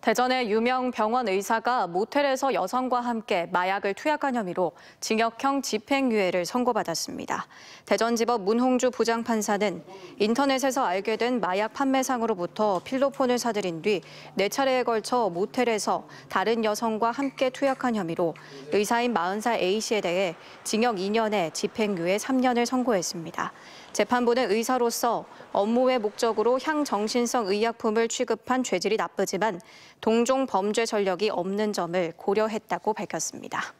대전의 유명 병원 의사가 모텔에서 여성과 함께 마약을 투약한 혐의로 징역형 집행유예를 선고받았습니다. 대전지법 문홍주 부장판사는 인터넷에서 알게 된 마약 판매상으로부터 필로폰을 사들인 뒤4 차례에 걸쳐 모텔에서 다른 여성과 함께 투약한 혐의로 의사인 40살 A씨에 대해 징역 2년에 집행유예 3년을 선고했습니다. 재판부는 의사로서 업무의 목적으로 향정신성 의약품을 취급한 죄질이 나쁘지만 동종 범죄 전력이 없는 점을 고려했다고 밝혔습니다.